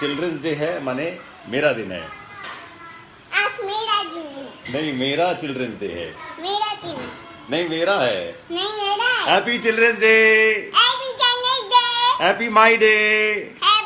children's day है माने मेरा दिन है आज मेरा दिन है नहीं मेरा चिल्ड्रंस डे है मेरा दिन नहीं मेरा है नहीं मेरा है happy children's day happy my day